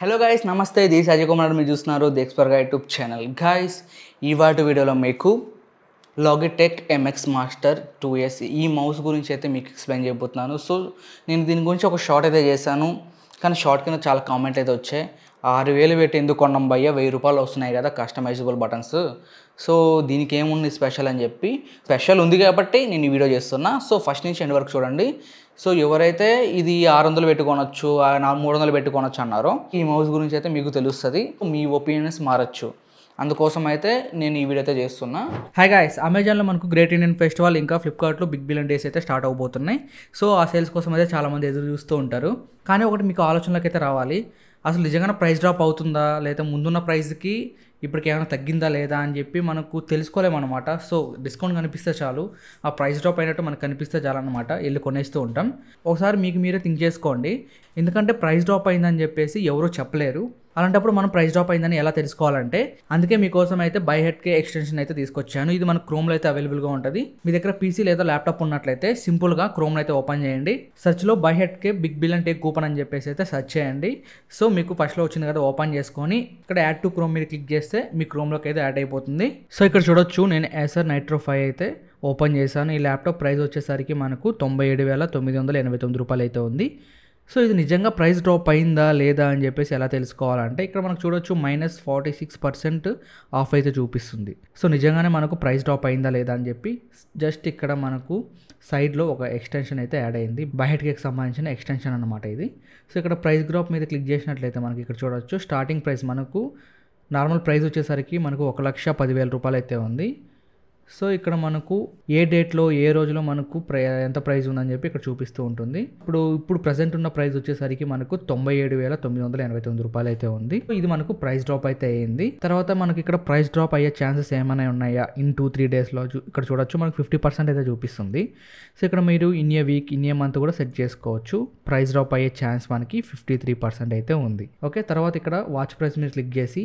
hello guys నమస్తే this Ajay Kumar మీరు చూస్తున్నారు ది ఎక్స్పర్ గా యూట్యూబ్ ఛానల్ గాయస్ ఇవాటి వీడియోలో మీకు Logitech MX master two years ఈ మౌస్ గురించి అయితే మీకు ఎక్స్ప్లెయిన్ చేయబోతున్నాను సో నేను దీని గురించి ఒక షార్ట్ అయితే చేశాను కానీ షార్ట్ కింద చాలా కామెంట్ అయితే వచ్చాయి ఆరు వేలు పెట్టి ఎందుకు కొన్నాం భయ్య వెయ్యి రూపాయలు వస్తున్నాయి కదా కస్టమైజబుల్ బటన్స్ సో దీనికి ఏముంది స్పెషల్ అని చెప్పి స్పెషల్ ఉంది కాబట్టి నేను ఈ వీడియో చేస్తున్నా సో ఫస్ట్ నుంచి ఎండ్ వరకు చూడండి సో ఎవరైతే ఇది ఆరు వందలు పెట్టుకోనొచ్చు మూడు వందలు పెట్టుకోనొచ్చు అన్నారో ఈ మౌస్ గురించి అయితే మీకు తెలుస్తుంది మీ ఒపీనియన్స్ మారచ్చు అందుకోసం అయితే నేను ఈ వీడియో అయితే చేస్తున్నా హై గాయస్ అమెజాన్లో మనకు గ్రేట్ ఇండియన్ ఫెస్టివల్ ఇంకా ఫ్లిప్కార్ట్లో బిగ్ బిలియన్ డేస్ అయితే స్టార్ట్ అవబోతున్నాయి సో ఆ సేల్స్ కోసం అయితే చాలామంది ఎదురు చూస్తూ ఉంటారు కానీ ఒకటి మీకు ఆలోచనలకు అయితే రావాలి అసలు నిజంగానే ప్రైస్ డ్రాప్ అవుతుందా లేదా ముందున్న ప్రైస్కి ఇప్పటికి ఏమైనా తగ్గిందా లేదా అని చెప్పి మనకు తెలుసుకోలేము అనమాట సో డిస్కౌంట్ కనిపిస్తే చాలు ఆ ప్రైస్ డ్రాప్ అయినట్టు మనకు కనిపిస్తే చాలు అనమాట వెళ్ళి కొనేస్తూ ఉంటాం ఒకసారి మీకు మీరే థింక్ చేసుకోండి ఎందుకంటే ప్రైస్ డ్రాప్ అయిందని చెప్పేసి ఎవరూ చెప్పలేరు అలాంటప్పుడు మనం ప్రైస్ డ్రాప్ అయిందని ఎలా తెలుసుకోవాలంటే అందుకే మీకోసం అయితే బై హెడ్కే ఎక్స్టెన్షన్ అయితే తీసుకొచ్చాను ఇది మన క్రోమ్లో అయితే అవైలబుల్గా ఉంటుంది మీ దగ్గర పీసీ లేదా ల్యాప్టాప్ ఉన్నట్లయితే సింపుల్గా క్రోమ్లో అయితే ఓపెన్ చేయండి సర్చ్లో Buyhatke big bill and take coupon అని చెప్పేసి అయితే సర్చ్ చేయండి సో మీకు ఫస్ట్లో వచ్చింది కదా ఓపెన్ చేసుకొని ఇక్కడ యాడ్ టు క్రోమ్ మీరు క్లిక్ చేసి చేస్తే మీ క్రోమ్లోకి అయితే యాడ్ అయిపోతుంది సో ఇక్కడ చూడొచ్చు నేను యాసర్ నైట్రో ఫైవ్ అయితే ఓపెన్ చేశాను ఈ ల్యాప్టాప్ ప్రైస్ వచ్చేసరికి మనకు తొంభై ఏడు వేల తొమ్మిది వందల ఎనభై తొమ్మిది రూపాయలు అయితే ఉంది సో ఇది నిజంగా ప్రైస్ డ్రాప్ అయిందా లేదా అని చెప్పేసి ఎలా తెలుసుకోవాలంటే ఇక్కడ మనకు చూడొచ్చు minus forty six percent off అయితే చూపిస్తుంది సో నిజంగానే మనకు ప్రైస్ డ్రాప్ అయిందా లేదా అని చెప్పి జస్ట్ ఇక్కడ మనకు సైడ్లో ఒక ఎక్స్టెన్షన్ అయితే యాడ్ అయింది బయటకి సంబంధించిన ఎక్స్టెన్షన్ అనమాట ఇది సో ఇక్కడ ప్రైస్ డ్రాప్ మీద క్లిక్ చేసినట్లయితే మనకి ఇక్కడ చూడొచ్చు స్టార్టింగ్ ప్రైస్ మనకు నార్మల్ ప్రైస్ వచ్చేసరికి మనకు ఒక లక్ష పదివేల రూపాయలు అయితే ఉంది సో ఇక్కడ మనకు ఏ డేట్లో ఏ రోజులో మనకు ప్రై ఎంత ప్రైస్ ఉందని చెప్పి ఇక్కడ చూపిస్తూ ఉంటుంది ఇప్పుడు ఇప్పుడు ప్రజెంట్ ఉన్న ప్రైస్ వచ్చేసరికి మనకు తొంభై ఏడు వేల తొమ్మిది వందల ఎనభై తొమ్మిది రూపాయలు అయితే ఉంది ఇది మనకు ప్రైస్ డ్రాప్ అయితే అయ్యింది తర్వాత మనకి ఇక్కడ ప్రైస్ డ్రాప్ అయ్యే ఛాన్సెస్ ఏమైనా ఉన్నాయా ఇన్ టూ త్రీ డేస్లో ఇక్కడ చూడొచ్చు మనకు ఫిఫ్టీ పర్సెంట్ అయితే చూపిస్తుంది సో ఇక్కడ మీరు in a week in a month కూడా సెట్ చేసుకోవచ్చు ప్రైస్ డ్రాప్ అయ్యే ఛాన్స్ మనకి ఫిఫ్టీ త్రీ పర్సెంట్ అయితే ఉంది ఓకే తర్వాత ఇక్కడ వాచ్ ప్రైస్ మీరు క్లిక్ చేసి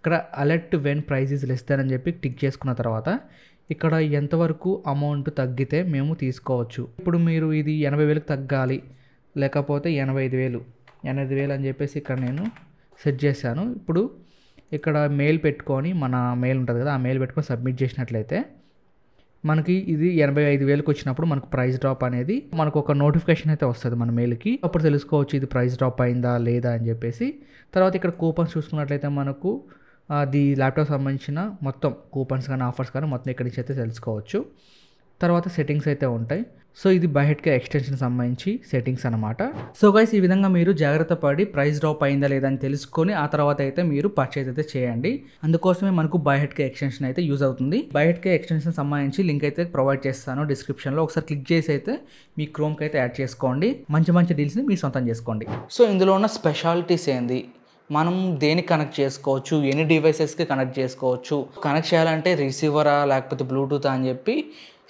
ఇక్కడ alert when prices less than అని చెప్పి టిక్ చేసుకున్న తర్వాత ఇక్కడ ఎంతవరకు అమౌంట్ తగ్గితే మేము తీసుకోవచ్చు ఇప్పుడు మీరు ఇది ఎనభై వేలకు తగ్గాలి లేకపోతే ఎనభై ఐదు వేలు ఎనభై వేలు అని చెప్పేసి ఇక్కడ నేను సెట్ చేశాను ఇప్పుడు ఇక్కడ మెయిల్ పెట్టుకొని మన మెయిల్ ఉంటుంది కదా ఆ మెయిల్ పెట్టుకొని సబ్మిట్ చేసినట్లయితే మనకి ఇది ఎనభై ఐదు వేలకు వచ్చినప్పుడు మనకు ప్రైస్ డ్రాప్ అనేది మనకు ఒక నోటిఫికేషన్ అయితే వస్తుంది మన మెయిల్కి అప్పుడు తెలుసుకోవచ్చు ఇది ప్రైస్ డ్రాప్ అయిందా లేదా అని చెప్పేసి తర్వాత ఇక్కడ కూపన్స్ చూసుకున్నట్లయితే మనకు అది ల్యాప్టాప్ సంబంధించిన మొత్తం కూపన్స్ కానీ ఆఫర్స్ కానీ మొత్తం ఇక్కడి నుంచి అయితే తెలుసుకోవచ్చు తర్వాత సెట్టింగ్స్ అయితే ఉంటాయి సో ఇది బయటకే ఎక్స్టెన్షన్ సంబంధించి సెట్టింగ్స్ అనమాట సో గైస్ ఈ విధంగా మీరు జాగ్రత్త పడి ప్రైస్ డ్రాప్ అయిందా లేదా అని తెలుసుకొని ఆ తర్వాత అయితే మీరు పర్చేజ్ అయితే చేయండి అందుకోసమే మనకు బయటకే ఎక్స్టెన్షన్ అయితే యూజ్ అవుతుంది బయటకే ఎక్స్టెన్షన్ సంబంధించి లింక్ అయితే ప్రొవైడ్ చేస్తాను డిస్క్రిప్షన్లో ఒకసారి క్లిక్ చేసి అయితే మీ క్రోమ్కి అయితే యాడ్ చేసుకోండి మంచి మంచి డీల్స్ని మీరు సొంతం చేసుకోండి సో ఇందులో ఉన్న స్పెషాలిటీస్ ఏంది మనం దేనికి కనెక్ట్ చేసుకోవచ్చు ఎన్ని డివైసెస్కి కనెక్ట్ చేసుకోవచ్చు కనెక్ట్ చేయాలంటే రిసీవరా లేకపోతే బ్లూటూత్ అని చెప్పి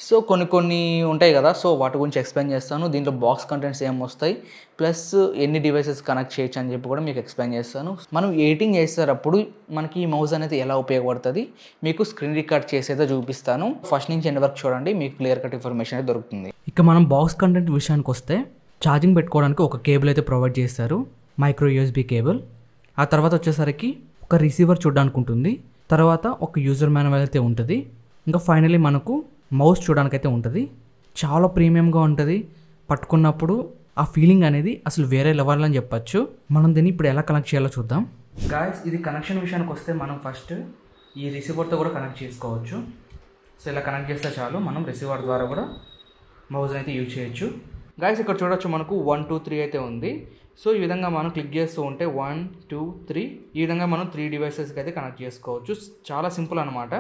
సో కొన్ని కొన్ని ఉంటాయి కదా సో వాటి గురించి ఎక్స్ప్లెయిన్ చేస్తాను దీంట్లో బాక్స్ కంటెంట్స్ ఏం వస్తాయి ప్లస్ ఎన్ని డివైసెస్ కనెక్ట్ చేయొచ్చు అని చెప్పి కూడా మీకు ఎక్స్ప్లెయిన్ చేస్తాను మనం ఎడిటింగ్ చేసేటప్పుడు మనకి ఈ మౌస్ అనేది ఎలా ఉపయోగపడుతుంది మీకు స్క్రీన్ రికార్డ్ చేసేదో చూపిస్తాను ఫస్ట్ నుంచి ఎండ్ వరకు చూడండి మీకు క్లియర్ కట్ ఇన్ఫర్మేషన్ అయితే దొరుకుతుంది ఇక మనం బాక్స్ కంటెంట్ విషయానికి వస్తే ఛార్జింగ్ పెట్టుకోవడానికి ఒక కేబుల్ అయితే ప్రొవైడ్ చేస్తారు మైక్రో యూఎస్బీ కేబుల్ ఆ తర్వాత వచ్చేసరికి ఒక రిసీవర్ చూడడానికి ఉంటుంది తర్వాత ఒక యూజర్ మాన్యువల్ అయితే ఉంటుంది ఇంకా ఫైనలీ మనకు మౌస్ చూడడానికి అయితే ఉంటుంది చాలా ప్రీమియంగా ఉంటుంది పట్టుకున్నప్పుడు ఆ ఫీలింగ్ అనేది అసలు వేరే లెవెల్ అని చెప్పచ్చు మనం దీన్ని ఇప్పుడు ఎలా కనెక్ట్ చేయాలో చూద్దాం గాయస్ ఇది కనెక్షన్ విషయానికి వస్తే మనం ఫస్ట్ ఈ రిసీవర్తో కూడా కనెక్ట్ చేసుకోవచ్చు సో ఇలా కనెక్ట్ చేస్తే చాలు మనం రిసీవర్ ద్వారా కూడా మౌజ్ అయితే యూజ్ చేయొచ్చు గాయస్ ఇక్కడ చూడొచ్చు మనకు వన్ టూ త్రీ అయితే ఉంది సో ఈ విధంగా మనం క్లిక్ చేస్తూ ఉంటే వన్ టూ త్రీ ఈ విధంగా మనం త్రీ డివైసెస్కి అయితే కనెక్ట్ చేసుకోవచ్చు చాలా సింపుల్ అనమాట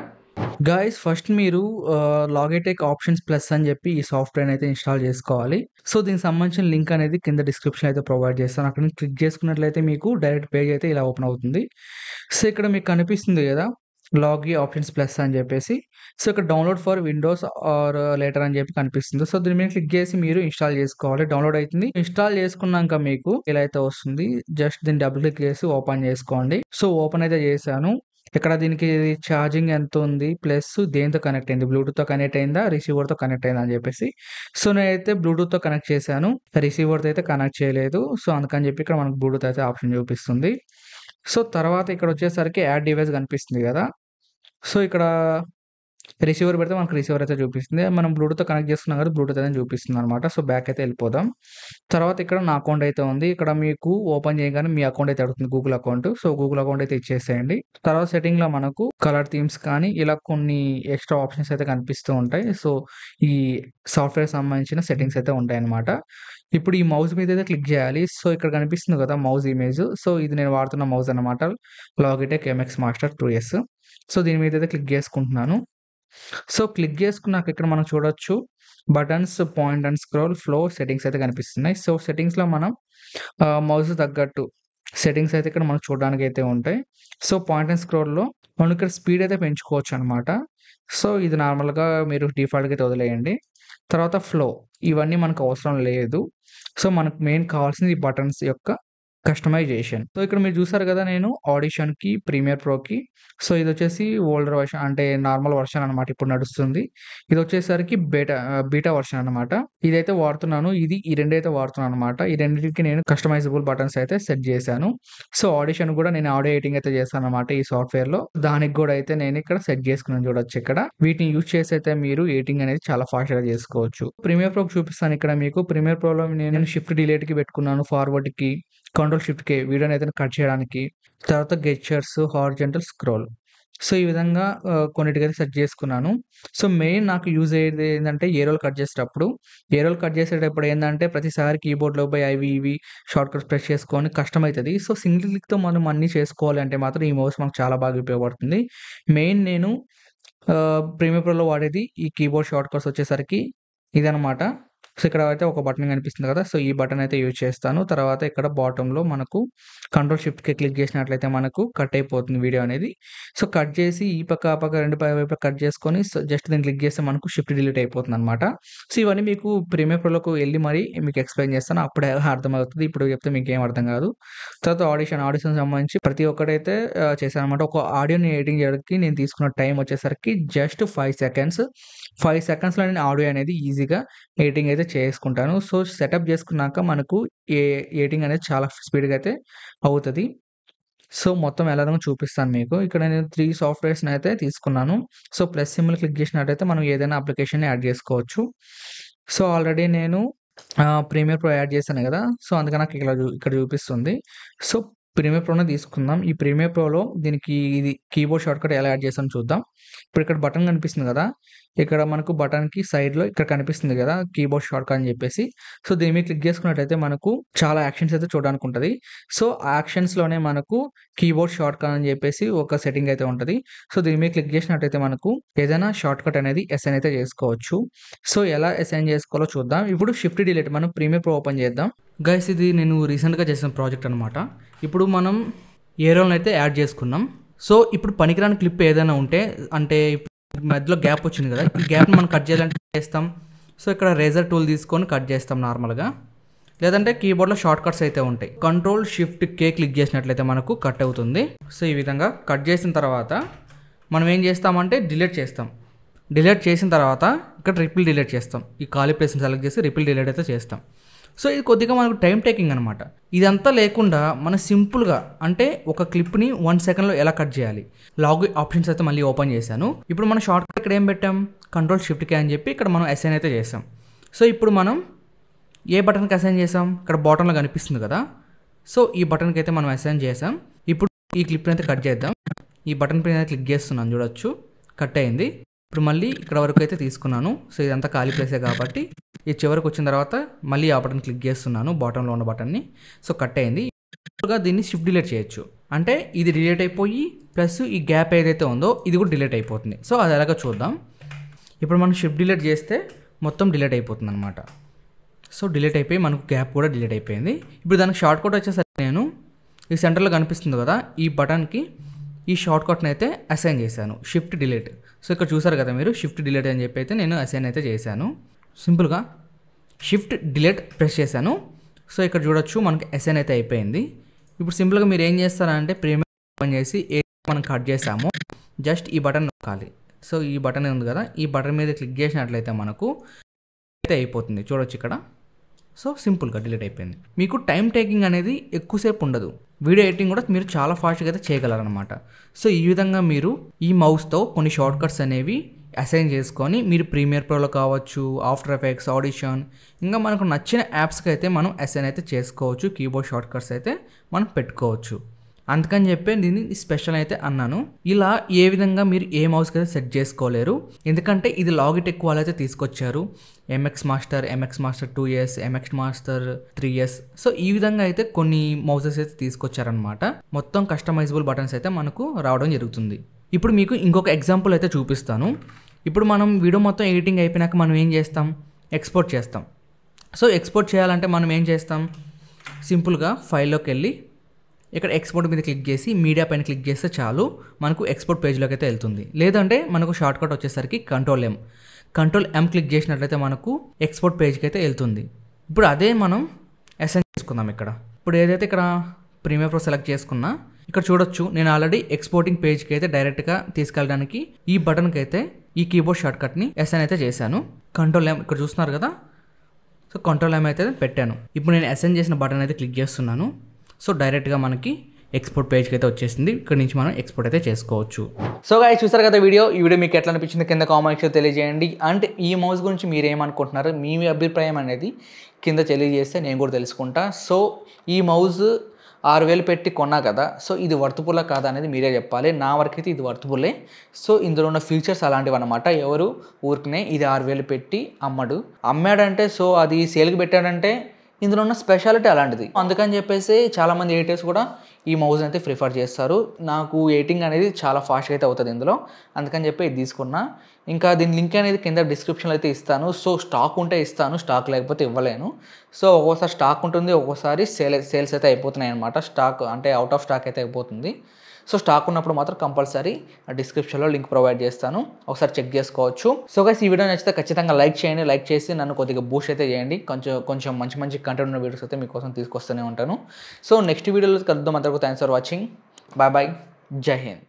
గాయస్ ఫస్ట్ మీరు లాగేటెక్ ఆప్షన్స్ ప్లస్ అని చెప్పి ఈ సాఫ్ట్వేర్ అయితే ఇన్స్టాల్ చేసుకోవాలి సో దీనికి సంబంధించిన లింక్ అనేది కింద డిస్క్రిప్షన్ అయితే ప్రొవైడ్ చేస్తాను అక్కడ క్లిక్ చేసుకున్నట్లయితే మీకు డైరెక్ట్ పేజ్ అయితే ఇలా ఓపెన్ అవుతుంది సో ఇక్కడ మీకు కనిపిస్తుంది కదా లాగి ఆప్షన్స్ ప్లస్ అని చెప్పేసి సో ఇక్కడ download for windows or later అని చెప్పి కనిపిస్తుంది సో దీని మీద క్లిక్ చేసి మీరు ఇన్స్టాల్ చేసుకోవాలి డౌన్లోడ్ అవుతుంది ఇన్స్టాల్ చేసుకున్నాక మీకు ఇలా అయితే వస్తుంది జస్ట్ దీన్ని డబుల్ క్లిక్ చేసి ఓపెన్ చేసుకోండి సో ఓపెన్ అయితే చేశాను ఇక్కడ దీనికి ఛార్జింగ్ ఎంత ఉంది ప్లస్ దేనితో కనెక్ట్ అయింది బ్లూటూత్తో కనెక్ట్ అయిందా రిసీవర్తో కనెక్ట్ అయిందా అని చెప్పేసి సో నేనైతే బ్లూటూత్తో కనెక్ట్ చేశాను రిసీవర్తో అయితే కనెక్ట్ చేయలేదు సో అందుకని చెప్పి ఇక్కడ మనకు బ్లూటూత్ అయితే ఆప్షన్ చూపిస్తుంది సో తర్వాత ఇక్కడ వచ్చేసరికి యాడ్ డివైస్ కనిపిస్తుంది కదా సో ఇక్కడ రిసీవర్ పెడితే మనకు రిసీవర్ అయితే చూపిస్తుంది మనం బ్లూటూత్ కనెక్ట్ చేసుకున్నాం కదా బ్లూటూత్ అయితే చూపిస్తుంది అనమాట సో బ్యాక్ అయితే వెళ్ళిపోదాం తర్వాత ఇక్కడ నా అకౌంట్ అయితే ఉంది ఇక్కడ మీకు ఓపెన్ చేయగానే మీ అకౌంట్ అయితే అడుగుతుంది Google account so Google account అయితే ఇచ్చేసేయండి తర్వాత లో మనకు కలర్ థీమ్స్ కానీ ఇలా కొన్ని ఎక్స్ట్రా ఆప్షన్స్ అయితే కనిపిస్తూ ఉంటాయి సో ఈ సాఫ్ట్వేర్ సంబంధించిన సెట్టింగ్స్ అయితే ఉంటాయి అనమాట ఇప్పుడు ఈ మౌస్ మీద అయితే క్లిక్ చేయాలి సో ఇక్కడ కనిపిస్తుంది కదా మౌస్ ఇమేజ్ సో ఇది నేను వాడుతున్న మౌస్ అనమాట Logitech MX master two S so దీని మీద అయితే క్లిక్ చేసుకుంటున్నాను సో క్లిక్ చేసుకున్నాక ఇక్కడ మనం చూడొచ్చు buttons point and scroll flow settings అయితే కనిపిస్తున్నాయి సో లో మనం మౌస్ తగ్గట్టు సెట్టింగ్స్ అయితే ఇక్కడ మనం చూడడానికి అయితే ఉంటాయి సో పాయింట్ అండ్ స్క్రోల్లో మనం ఇక్కడ స్పీడ్ అయితే పెంచుకోవచ్చు అనమాట సో ఇది నార్మల్గా మీరు డిఫాల్ట్గా అయితే వదిలేయండి తర్వాత ఫ్లో ఇవన్నీ మనకు అవసరం లేదు సో మనకు మెయిన్ కావాల్సింది ఈ బటన్స్ యొక్క కస్టమైజేషన్ సో ఇక్కడ మీరు చూసారు కదా నేను ఆడిషన్కి ప్రీమియర్ ప్రోకి సో ఇది వచ్చేసి ఓల్డర్ వర్షన్ అంటే నార్మల్ వర్షన్ అనమాట ఇప్పుడు నడుస్తుంది ఇది వచ్చేసరికి బేటా బీటా వర్షన్ అనమాట ఇదైతే వాడుతున్నాను ఇది ఈ రెండు అయితే వాడుతున్నాను అనమాట ఈ రెండింటికి నేను కస్టమైజబుల్ బటన్స్ అయితే సెట్ చేశాను సో ఆడిషన్ కూడా నేను ఆడియో ఎడిటింగ్ అయితే చేస్తాను అనమాట ఈ సాఫ్ట్వేర్లో దానికి కూడా అయితే నేను ఇక్కడ సెట్ చేసుకున్నాను చూడొచ్చు ఇక్కడ వీటిని యూజ్ చేసి అయితే మీరు ఎడిటింగ్ అనేది చాలా ఫాస్ట్గా చేసుకోవచ్చు ప్రీమియర్ ప్రోకి చూపిస్తాను ఇక్కడ మీకు ప్రీమియర్ ప్రోలో నేను షిఫ్ట్ డిలేట్కి పెట్టుకున్నాను ఫార్వర్డ్కి కంట్రోల్ షిఫ్ట్ కే వీడియోని అయితే కట్ చేయడానికి తర్వాత గెచర్స్ హార్జెంటల్ స్క్రోల్ సో ఈ విధంగా కొన్నిటికైతే సెట్ చేసుకున్నాను సో మెయిన్ నాకు యూజ్ అయ్యేది ఏంటంటే ఏరోలు కట్ చేసేటప్పుడు ఏరోలు కట్ చేసేటప్పుడు ఏంటంటే ప్రతిసారి కీబోర్డ్లో పోయి అవి ఇవి షార్ట్ కట్స్ ప్రెస్ చేసుకొని కష్టమవుతుంది సో సింగిల్ క్లిక్తో మనం అన్నీ చేసుకోవాలంటే మాత్రం ఈ మౌస్ మనకు చాలా బాగా ఉపయోగపడుతుంది మెయిన్ నేను ప్రీమియర్ ప్రోలో వాడేది ఈ కీబోర్డ్ షార్ట్ కట్స్ వచ్చేసరికి ఇదనమాట సో ఇక్కడ అయితే ఒక బటన్ కనిపిస్తుంది కదా సో ఈ బటన్ అయితే యూజ్ చేస్తాను తర్వాత ఇక్కడ బాటంలో మనకు కంట్రోల్ షిఫ్ట్కి క్లిక్ చేసినట్లయితే మనకు కట్ అయిపోతుంది వీడియో అనేది సో కట్ చేసి ఈ పక్క ఆ పక్క రెండు వైపు కట్ చేసుకొని జస్ట్ దీన్ని క్లిక్ చేస్తే మనకు షిఫ్ట్ డిలీట్ అయిపోతుంది అనమాట సో ఇవన్నీ మీకు ప్రీమియర్ ప్రోలోకి వెళ్ళి మరి మీకు ఎక్స్ప్లెయిన్ చేస్తాను అప్పుడే అర్థమవుతుంది ఇప్పుడు చెప్తే మీకు ఏం అర్థం కాదు తర్వాత ఆడిషన్ ఆడిషన్ సంబంధించి ప్రతి ఒక్కటైతే చేశాను అనమాట ఒక ఆడియోని ఎడిటింగ్ చేయడానికి నేను తీసుకున్న టైం వచ్చేసరికి జస్ట్ ఫైవ్ సెకండ్స్ ఫైవ్ సెకండ్స్లో నేను ఆడియో అనేది ఈజీగా ఎడిటింగ్ అయితే అయితే చేసుకుంటాను సో సెటప్ చేసుకున్నాక మనకు ఏ ఎడిటింగ్ అనేది చాలా స్పీడ్గా అయితే అవుతుంది సో మొత్తం ఎలా చూపిస్తాను మీకు ఇక్కడ నేను త్రీ సాఫ్ట్వేర్స్ని అయితే తీసుకున్నాను సో ప్లస్ సిమ్లు క్లిక్ చేసినట్టయితే మనం ఏదైనా అప్లికేషన్ని యాడ్ చేసుకోవచ్చు సో ఆల్రెడీ నేను ప్రీమియర్ ప్రో యాడ్ చేశాను కదా సో అందుకని నాకు ఇక్కడ ఇక్కడ చూపిస్తుంది సో ప్రీమియర్ ప్రోనే తీసుకుందాం ఈ ప్రీమియర్ ప్రోలో దీనికి ఇది కీబోర్డ్ షార్ట్కట్ ఎలా యాడ్ చేస్తామో చూద్దాం ఇప్పుడు ఇక్కడ బటన్ కనిపిస్తుంది కదా ఇక్కడ మనకు సైడ్ సైడ్లో ఇక్కడ కనిపిస్తుంది కదా కీబోర్డ్ షార్ట్ అని చెప్పేసి సో దీని మీద క్లిక్ చేసుకున్నట్టయితే మనకు చాలా యాక్షన్స్ అయితే చూడడానికి ఉంటుంది సో ఆ యాక్షన్స్లోనే మనకు కీబోర్డ్ షార్ట్ కట్ అని చెప్పేసి ఒక సెట్టింగ్ అయితే ఉంటుంది సో దీని మీద క్లిక్ చేసినట్టయితే మనకు ఏదైనా షార్ట్ కట్ అనేది ఎస్ఎన్ అయితే చేసుకోవచ్చు సో ఎలా ఎస్ఎన్ చేసుకోవాలో చూద్దాం ఇప్పుడు షిఫ్ట్ డిలీట్ మనం ప్రీమియర్ ప్రో ఓపెన్ చేద్దాం గైస్ ఇది నేను రీసెంట్గా చేసిన ప్రాజెక్ట్ అనమాట ఇప్పుడు మనం ఏరోలను అయితే యాడ్ చేసుకున్నాం సో ఇప్పుడు పనికిరాని క్లిప్ ఏదైనా ఉంటే అంటే మధ్యలో గ్యాప్ వచ్చింది కదా ఈ గ్యాప్ని మనం కట్ చేయాలంటే చేస్తాం సో ఇక్కడ రేజర్ టూల్ తీసుకొని కట్ చేస్తాం నార్మల్గా లేదంటే కీబోర్డ్లో షార్ట్ కట్స్ అయితే ఉంటాయి కంట్రోల్ షిఫ్ట్ కే క్లిక్ చేసినట్లయితే మనకు కట్ అవుతుంది సో ఈ విధంగా కట్ చేసిన తర్వాత మనం ఏం చేస్తామంటే డిలీట్ చేస్తాం డిలీట్ చేసిన తర్వాత ఇక్కడ రిపిల్ డిలీట్ చేస్తాం ఈ ఖాళీ ప్లేస్ని సెలెక్ట్ చేసి రిపిల్ డిలీట్ అయితే చేస్తాం సో ఇది కొద్దిగా మనకు టైం టేకింగ్ అనమాట ఇదంతా లేకుండా మనం సింపుల్గా అంటే ఒక క్లిప్ని వన్ సెకండ్లో ఎలా కట్ చేయాలి లాగ్ ఆప్షన్స్ అయితే మళ్ళీ ఓపెన్ చేశాను ఇప్పుడు మనం షార్ట్ కట్ ఇక్కడ ఏం పెట్టాం కంట్రోల్ షిఫ్ట్ కే అని చెప్పి ఇక్కడ మనం అసైన్ అయితే చేసాం సో ఇప్పుడు మనం ఏ బటన్కి అసైన్ చేసాం ఇక్కడ బాటన్లో కనిపిస్తుంది కదా సో ఈ బటన్కి అయితే మనం అసైన్ చేసాం ఇప్పుడు ఈ క్లిప్ని అయితే కట్ చేద్దాం ఈ బటన్ పైన క్లిక్ చేస్తున్నాను చూడొచ్చు కట్ అయింది ఇప్పుడు మళ్ళీ ఇక్కడ వరకు అయితే తీసుకున్నాను సో ఇదంతా ఖాళీ ప్లేసే కాబట్టి ఈ చివరికి వచ్చిన తర్వాత మళ్ళీ ఆ బటన్ క్లిక్ చేస్తున్నాను బాటంలో ఉన్న బటన్ని సో కట్ అయింది దీన్ని షిఫ్ట్ డిలీట్ చేయొచ్చు అంటే ఇది డిలీట్ అయిపోయి ప్లస్ ఈ గ్యాప్ ఏదైతే ఉందో ఇది కూడా డిలీట్ అయిపోతుంది సో అది ఎలాగో చూద్దాం ఇప్పుడు మనం షిఫ్ట్ డిలీట్ చేస్తే మొత్తం డిలీట్ అయిపోతుంది అనమాట సో డిలీట్ అయిపోయి మనకు గ్యాప్ కూడా డిలీట్ అయిపోయింది ఇప్పుడు దానికి షార్ట్ కట్ వచ్చేసరికి నేను ఈ సెంటర్లో కనిపిస్తుంది కదా ఈ బటన్కి ఈ షార్ట్ కట్ని అయితే అసైన్ చేశాను షిఫ్ట్ డిలీట్ సో ఇక్కడ చూసారు కదా మీరు షిఫ్ట్ డిలీట్ అని చెప్పి అయితే నేను అసైన్ అయితే చేశాను సింపుల్గా షిఫ్ట్ డిలెట్ ప్రెస్ చేశాను సో ఇక్కడ చూడొచ్చు మనకి ఎస్ఎన్ అయితే అయిపోయింది ఇప్పుడు సింపుల్గా మీరు ఏం చేస్తారంటే ప్రీమియం ఓపెన్ చేసి ఏ మనం కట్ చేసామో జస్ట్ ఈ బటన్ నొక్కాలి సో ఈ బటన్ ఉంది కదా ఈ బటన్ మీద క్లిక్ చేసినట్లయితే మనకు అయితే అయిపోతుంది చూడొచ్చు ఇక్కడ సో సింపుల్గా డిలీట్ అయిపోయింది మీకు టైం టేకింగ్ అనేది ఎక్కువసేపు ఉండదు వీడియో ఎడిటింగ్ కూడా మీరు చాలా ఫాస్ట్గా అయితే చేయగలరనమాట సో ఈ విధంగా మీరు ఈ మౌస్తో కొన్ని షార్ట్ కట్స్ అనేవి అసైన్ చేసుకొని మీరు ప్రీమియర్ ప్రోలో కావచ్చు ఆఫ్టర్ ఎఫెక్ట్స్ ఆడిషన్ ఇంకా మనకు నచ్చిన యాప్స్కి అయితే మనం అసైన్ అయితే చేసుకోవచ్చు కీబోర్డ్ షార్ట్కట్స్ అయితే మనం పెట్టుకోవచ్చు అందుకని చెప్పి దీన్ని స్పెషల్ అయితే అన్నాను ఇలా ఏ విధంగా మీరు ఏ మౌస్కి అయితే సెట్ చేసుకోలేరు ఎందుకంటే ఇది లాగిటెక్ వాళ్ళు అయితే తీసుకొచ్చారు MX master MX master two years MX master three years so ఈ విధంగా అయితే కొన్ని మౌసెస్ అయితే తీసుకొచ్చారనమాట మొత్తం కస్టమైజబుల్ బటన్స్ అయితే మనకు రావడం జరుగుతుంది ఇప్పుడు మీకు ఇంకొక ఎగ్జాంపుల్ అయితే చూపిస్తాను ఇప్పుడు మనం వీడియో మొత్తం ఎడిటింగ్ అయిపోయినాక మనం ఏం చేస్తాం ఎక్స్పోర్ట్ చేస్తాం సో ఎక్స్పోర్ట్ చేయాలంటే మనం ఏం చేస్తాం సింపుల్గా ఫైల్లోకి వెళ్ళి ఇక్కడ ఎక్స్పోర్ట్ మీద క్లిక్ చేసి మీడియా పైన క్లిక్ చేస్తే చాలు మనకు ఎక్స్పోర్ట్ పేజ్లోకి అయితే వెళ్తుంది లేదంటే మనకు షార్ట్ కట్ వచ్చేసరికి control M control M click చేసినట్లయితే మనకు ఎక్స్పోర్ట్ పేజ్కి అయితే వెళ్తుంది ఇప్పుడు అదే మనం ఎస్ఎన్ చేసుకుందాం ఇక్కడ ఇప్పుడు ఏదైతే ఇక్కడ ప్రీమియర్ ప్రో సెలెక్ట్ చేసుకున్నా ఇక్కడ చూడొచ్చు నేను ఆల్రెడీ ఎక్స్పోర్టింగ్ పేజ్కి అయితే డైరెక్ట్గా తీసుకెళ్ళడానికి ఈ బటన్కి అయితే ఈ కీబోర్డ్ షార్ట్ కట్ని ఎస్ఎన్ అయితే చేశాను కంట్రోల్ ఎమ్ ఇక్కడ చూస్తున్నారు కదా సో కంట్రోల్ ఎమ్ అయితే పెట్టాను ఇప్పుడు నేను ఎస్ఎన్ చేసిన బటన్ అయితే క్లిక్ చేస్తున్నాను సో డైరెక్ట్గా మనకి ఎక్స్పోర్ట్ పేజ్కి అయితే వచ్చేసింది ఇక్కడ నుంచి మనం ఎక్స్పోర్ట్ అయితే చేసుకోవచ్చు సో గాయ చూసారు కదా వీడియో ఈ వీడియో మీకు ఎట్లా అనిపించింది కింద కామెంట్స్ తెలియజేయండి అండ్ ఈ మౌస్ గురించి మీరు ఏమనుకుంటున్నారు మీ అభిప్రాయం అనేది కింద తెలియజేస్తే నేను కూడా తెలుసుకుంటా సో ఈ మౌజ్ ఆరు వేలు పెట్టి కొన్నా కదా సో ఇది వర్తపులా కాదా అనేది మీరే చెప్పాలి నా వరకైతే ఇది వర్తపులే సో ఇందులో ఉన్న ఫీచర్స్ అలాంటివి అనమాట ఎవరు ఊరికనే ఇది ఆరు వేలు పెట్టి అమ్మడు అమ్మాడంటే సో అది సేల్కి పెట్టాడంటే ఇందులో ఉన్న స్పెషాలిటీ అలాంటిది అందుకని చెప్పేసి చాలామంది ఎయిటర్స్ కూడా ఈ మౌజ్ అయితే ప్రిఫర్ చేస్తారు నాకు ఎయిటింగ్ అనేది చాలా ఫాస్ట్గా అయితే అవుతుంది ఇందులో అందుకని చెప్పి ఇది తీసుకున్నా ఇంకా దీని లింక్ అనేది కింద డిస్క్రిప్షన్లో అయితే ఇస్తాను సో స్టాక్ ఉంటే ఇస్తాను స్టాక్ లేకపోతే ఇవ్వలేను సో ఒక్కోసారి స్టాక్ ఉంటుంది ఒక్కోసారి సేల్ సేల్స్ అయితే అయిపోతున్నాయి అనమాట స్టాక్ అంటే అవుట్ ఆఫ్ స్టాక్ అయితే అయిపోతుంది సో స్టాక్ ఉన్నప్పుడు మాత్రం కంపల్సరీ డిస్క్రిప్షన్లో లింక్ ప్రొవైడ్ చేస్తాను ఒకసారి చెక్ చేసుకోవచ్చు సో గైస్ ఈ వీడియో నచ్చితే ఖచ్చితంగా లైక్ చేయండి లైక్ చేసి నన్ను కొద్దిగా బూస్ట్ అయితే చేయండి కొంచెం కొంచెం మంచి మంచి కంటెంట్ ఉన్న వీడియోస్ అయితే మీకోసం తీసుకొస్తూనే ఉంటాను సో నెక్స్ట్ వీడియోలో కలుద్దాం అంతవరకు thanks for watching bye bye జై హింద్